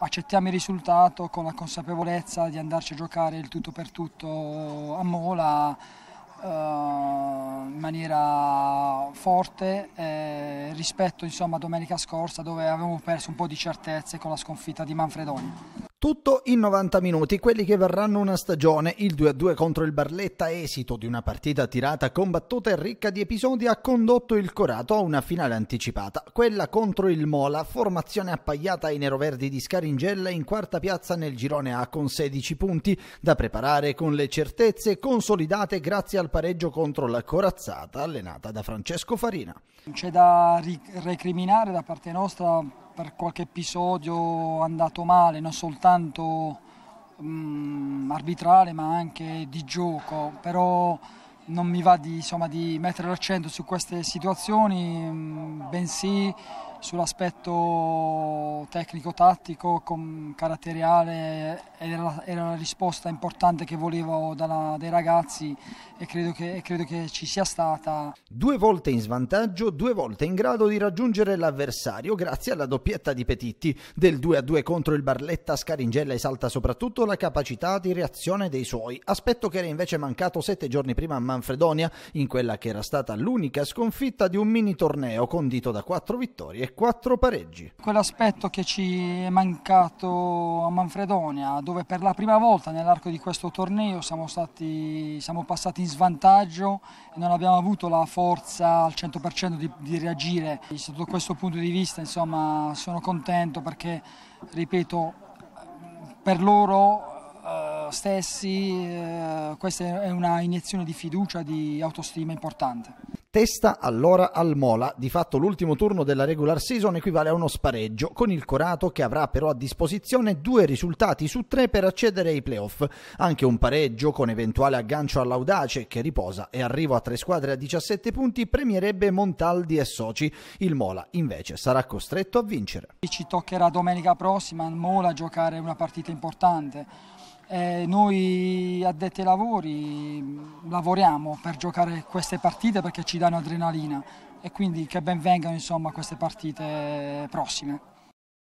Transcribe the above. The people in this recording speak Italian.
accettiamo il risultato con la consapevolezza di andarci a giocare il tutto per tutto a Mola eh, in maniera forte eh, rispetto insomma, a domenica scorsa dove avevamo perso un po' di certezze con la sconfitta di Manfredoni. Tutto in 90 minuti, quelli che verranno una stagione, il 2-2 contro il Barletta esito di una partita tirata, combattuta e ricca di episodi ha condotto il Corato a una finale anticipata, quella contro il Mola, formazione appaiata ai neroverdi di Scaringella in quarta piazza nel girone A con 16 punti, da preparare con le certezze consolidate grazie al pareggio contro la Corazzata allenata da Francesco Farina. Non C'è da recriminare da parte nostra per qualche episodio andato male, non soltanto mh, mm, arbitrale ma anche di gioco, però non mi va di, insomma, di mettere l'accento su queste situazioni, mh, mm, bensì sull'aspetto tecnico-tattico, caratteriale, era, la risposta importante che volevo dalla, dai ragazzi e credo, che, e credo, che, ci sia stata. Due volte in svantaggio, due volte in grado di raggiungere l'avversario grazie alla doppietta di Petitti. Del 2-2 contro il Barletta Scaringella esalta soprattutto la capacità di reazione dei suoi, aspetto che era invece mancato sette giorni prima a Manfredonia, in quella che era stata l'unica sconfitta di un mini torneo condito da quattro vittorie quattro pareggi. Quell'aspetto che ci è mancato a Manfredonia, dove per la prima volta nell'arco di questo torneo siamo, stati, siamo passati in svantaggio e non abbiamo avuto la forza al 100% di, di reagire. sotto questo punto di vista insomma, sono contento perché, ripeto, per loro eh, stessi, eh, questa è una iniezione di fiducia, di autostima importante. Testa allora al Mola, di fatto l'ultimo turno della regular season equivale a uno spareggio, con il Corato che avrà però a disposizione due risultati su tre per accedere ai playoff, anche un pareggio con eventuale aggancio all'Audace che riposa e arrivo a tre squadre a 17 punti premierebbe Montaldi e Soci, il Mola invece sarà costretto a vincere. Ci toccherà domenica prossima al Mola giocare una partita importante eh, noi addetti ai lavori mm, lavoriamo per giocare queste partite perché ci danno adrenalina e quindi che ben vengano insomma, queste partite prossime.